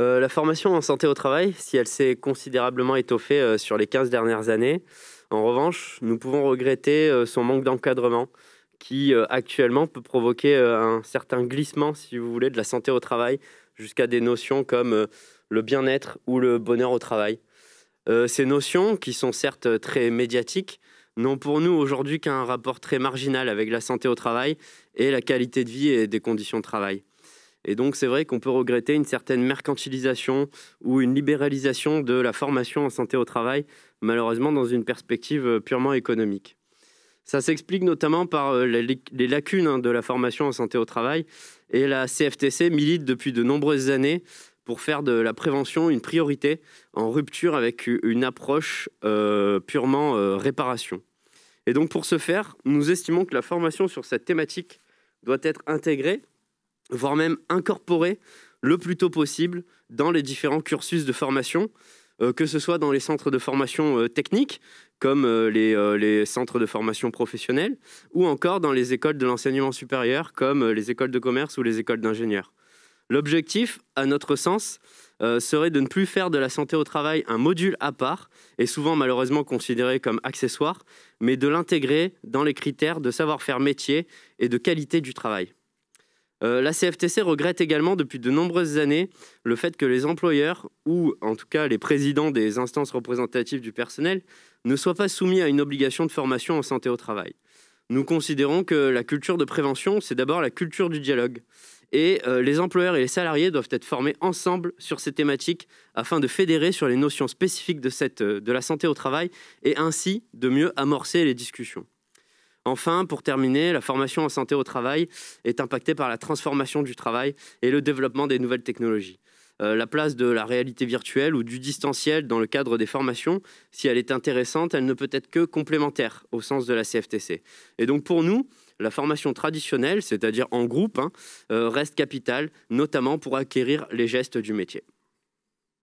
Euh, la formation en santé au travail, si elle s'est considérablement étoffée euh, sur les 15 dernières années, en revanche, nous pouvons regretter euh, son manque d'encadrement qui actuellement peut provoquer un certain glissement, si vous voulez, de la santé au travail jusqu'à des notions comme le bien-être ou le bonheur au travail. ces notions, qui sont certes très médiatiques, n'ont pour nous aujourd'hui qu'un rapport très marginal avec la santé au travail et la qualité de vie et des conditions de travail. Et donc, c'est vrai qu'on peut regretter une certaine mercantilisation ou une libéralisation de la formation en santé au travail, malheureusement dans une perspective euh, purement économique. Ça s'explique notamment par euh, les lacunes hein, de la formation en santé au travail et la CFTC milite depuis de nombreuses années pour faire de la prévention une priorité en rupture avec une approche euh, purement réparation. Et donc pour ce faire, nous estimons que la formation sur cette thématique doit être intégrée voire même incorporer le plus tôt possible dans les différents cursus de formation, euh, que ce soit dans les centres de formation euh, technique, comme euh, les, les, centres de formation professionnelle, ou encore dans les écoles de l'enseignement supérieur, comme les écoles de commerce ou les écoles d'ingénieurs. L'objectif, à notre sens, serait de ne plus faire de la santé au travail un module à part, et souvent malheureusement considéré comme accessoire, mais de l'intégrer dans les critères de savoir-faire métier et de qualité du travail. Euh, la CFTC regrette également depuis de nombreuses années le fait que les employeurs, ou en tout cas les présidents des instances représentatives du personnel, ne soient pas soumis à une obligation de formation en santé au travail. Nous considérons que la culture de prévention, c'est d'abord la culture du dialogue. Et euh, les employeurs et les salariés doivent être formés ensemble sur ces thématiques afin de fédérer sur les notions spécifiques de euh, la santé au travail et ainsi de mieux amorcer les discussions. Enfin, pour terminer, la formation en santé au travail est impactée par la transformation du travail et le développement des nouvelles technologies. Euh, la place de la réalité virtuelle ou du distanciel dans le cadre des formations, si elle est intéressante, elle ne peut être que complémentaire au sens de la CFTC. Et donc pour nous, la formation traditionnelle, c'est-à-dire en groupe, hein, euh, reste capitale, notamment pour acquérir les gestes du métier.